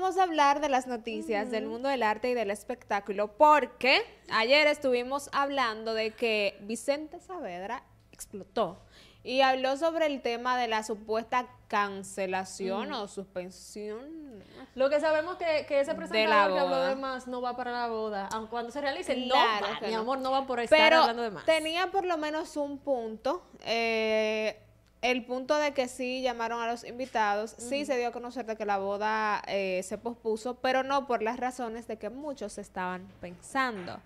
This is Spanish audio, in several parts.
vamos a hablar de las noticias del mundo del arte y del espectáculo porque ayer estuvimos hablando de que Vicente Saavedra explotó y habló sobre el tema de la supuesta cancelación o suspensión. Lo que sabemos que, que ese presentador no va para la boda, Aunque cuando se realice, no mi amor, no van por estar Pero tenía por lo menos un punto, eh, el punto de que sí llamaron a los invitados, sí se dio a conocer de que la boda eh, se pospuso, pero no por las razones de que muchos estaban pensando.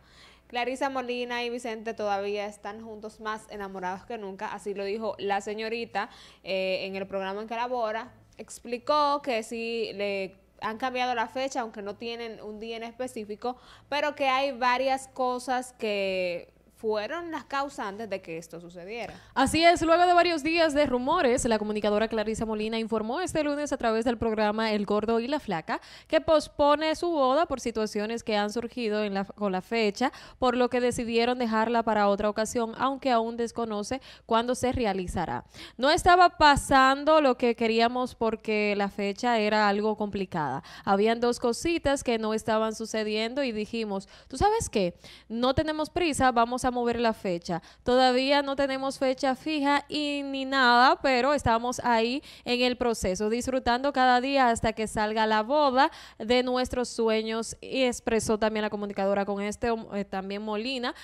Clarisa Molina y Vicente todavía están juntos más enamorados que nunca, así lo dijo la señorita eh, en el programa en que elabora. Explicó que sí le han cambiado la fecha, aunque no tienen un día en específico, pero que hay varias cosas que fueron las causantes de que esto sucediera. Así es, luego de varios días de rumores, la comunicadora Clarisa Molina informó este lunes a través del programa El Gordo y la Flaca que pospone su boda por situaciones que han surgido en la, con la fecha, por lo que decidieron dejarla para otra ocasión, aunque aún desconoce cuándo se realizará. No estaba pasando lo que queríamos porque la fecha era algo complicada. Habían dos cositas que no estaban sucediendo y dijimos, ¿tú sabes qué? No tenemos prisa, vamos a mover la fecha. Todavía no tenemos fecha fija y ni nada, pero estamos ahí en el proceso, disfrutando cada día hasta que salga la boda de nuestros sueños. Y expresó también la comunicadora con este, eh, también Molina,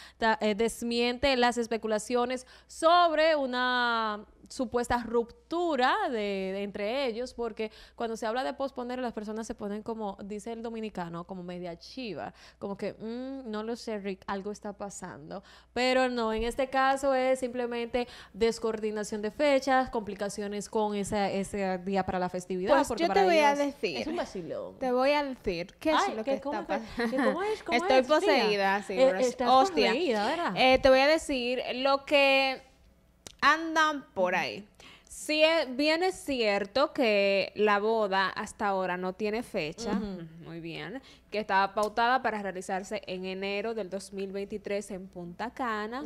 eh, desmiente las especulaciones sobre una supuesta ruptura de, entre ellos, porque cuando se habla de posponer, las personas se ponen como, dice el dominicano, como media chiva, como que, mm, no lo sé, Rick, algo está pasando. Pero no, en este caso es simplemente descoordinación de fechas, complicaciones con ese ese día para la festividad. yo te voy a decir. Es un Te voy a decir es que, está Estoy poseída, eh, eh, te voy a decir lo que andan por ahí. Si eh, bien es cierto que la boda hasta ahora no tiene fecha, muy bien, que estaba pautada para realizarse en enero del 2023 en Punta Cana,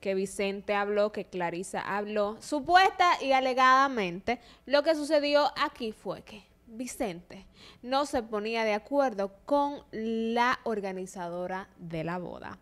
que Vicente habló, que Clarisa habló, supuesta y alegadamente, lo que sucedió aquí fue que Vicente no se ponía de acuerdo con la organizadora de la boda.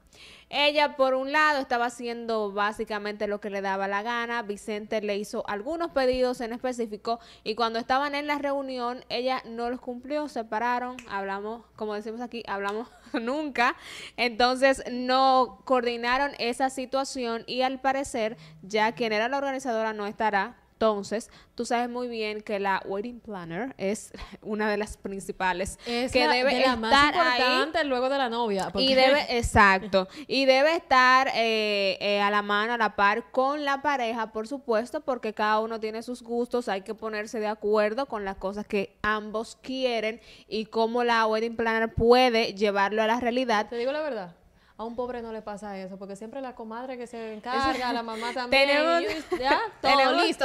Ella, por un lado, estaba haciendo básicamente lo que le daba la gana. Vicente le hizo algunos pedidos en específico y cuando estaban en la reunión, ella no los cumplió, se pararon, hablamos, como decimos aquí, hablamos nunca. Entonces, no coordinaron esa situación y al parecer, ya quien era la organizadora no estará entonces, tú sabes muy bien que la wedding planner es una de las principales que debe estar más importante luego de la novia. Y debe, exacto, y debe estar eh, eh, a la mano, a la par con la pareja, por supuesto, porque cada uno tiene sus gustos, hay que ponerse de acuerdo con las cosas que ambos quieren y cómo la wedding planner puede llevarlo a la realidad. Te digo la verdad. A un pobre no le pasa eso, porque siempre la comadre que se encarga, la mamá también. Tenemos, ya, todo listo,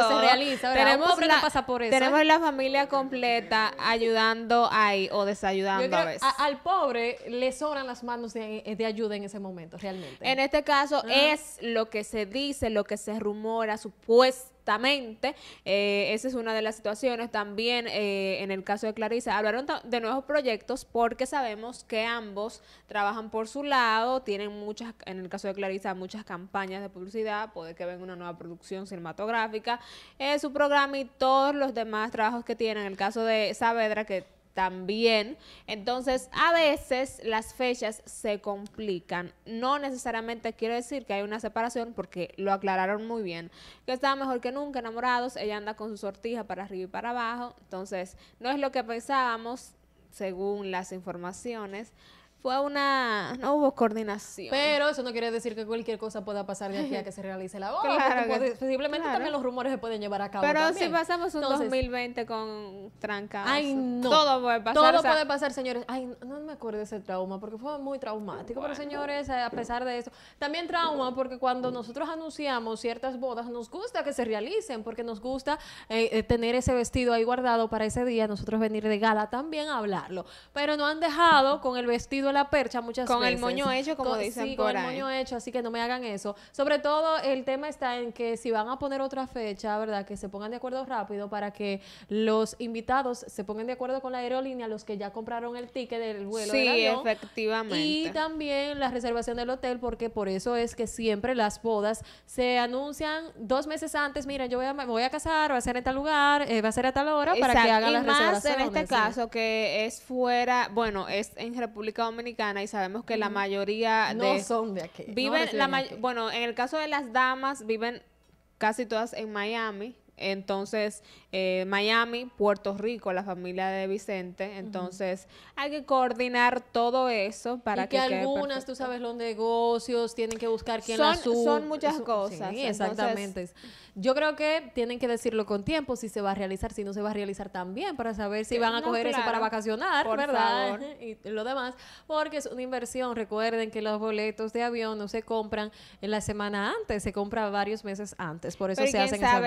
tenemos la, por Tenemos ¿eh? la familia completa ayudando ahí o desayudando a veces. al pobre le sobran las manos de, ayuda en ese momento, realmente. En este caso, ah. es lo que se dice, lo que se rumora, supuestamente Exactamente, eh, esa es una de las situaciones. También eh, en el caso de Clarisa, hablaron de nuevos proyectos porque sabemos que ambos trabajan por su lado, tienen muchas, en el caso de Clarisa, muchas campañas de publicidad, puede que venga una nueva producción cinematográfica, eh, su programa y todos los demás trabajos que tienen. En el caso de Saavedra, que también. Entonces, a veces las fechas se complican. No necesariamente quiere decir que hay una separación porque lo aclararon muy bien. Que estaba mejor que nunca enamorados, ella anda con su sortija para arriba y para abajo. Entonces, no es lo que pensábamos según las informaciones fue una, no hubo coordinación. Pero eso no quiere decir que cualquier cosa pueda pasar de aquí a que se realice la boda. Claro posiblemente también los rumores se pueden llevar a cabo. Pero si pasamos un 2020 con tranca. Todo puede pasar. puede pasar, señores. Ay, no me acuerdo de ese trauma porque fue muy traumático. Pero señores, a pesar de eso, también trauma porque cuando nosotros anunciamos ciertas bodas, nos gusta que se realicen porque nos gusta eh, eh, tener ese vestido ahí guardado para ese día, nosotros venir de gala también a hablarlo. Pero no han dejado con el vestido la percha muchas veces. Con el moño hecho, como dicen sí, con el moño hecho, así que no me hagan eso. Sobre todo, el tema está en que si van a poner otra fecha, ¿verdad? Que se pongan de acuerdo rápido para que los invitados se pongan de acuerdo con la aerolínea, los que ya compraron el ticket del vuelo sí, efectivamente. Y también la reservación del hotel, porque por eso es que siempre las bodas se anuncian dos meses antes. Mira, yo voy a, me voy a casar, va a ser en tal lugar, eh, va a ser a tal hora, para que hagan y las más en este caso que es fuera, bueno, es en República Dominicana y sabemos que la mayoría no de... son de aquí. bueno, en el caso de las damas, viven casi todas en Miami entonces, eh, Miami, Puerto Rico, la familia de Vicente. Entonces, hay que coordinar todo eso para que, algunas, tú sabes, los negocios tienen que buscar quién son, Son muchas cosas. Sí, exactamente. yo creo que tienen que decirlo con tiempo, si se va a realizar, si no se va a realizar también, para saber si van a coger eso para vacacionar, ¿verdad? Y lo demás, porque es una inversión. Recuerden que los boletos de avión no se compran en la semana antes, se compra varios meses antes. Por eso se hacen esas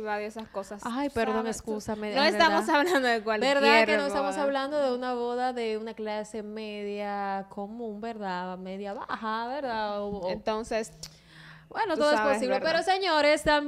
privado y esas cosas. Ay, perdón, escúchame. No estamos hablando de cualquier ¿Verdad que no estamos hablando de una boda de una clase media común, verdad? Media baja, ¿verdad? Entonces... Bueno, todo es posible. Pero señores, también...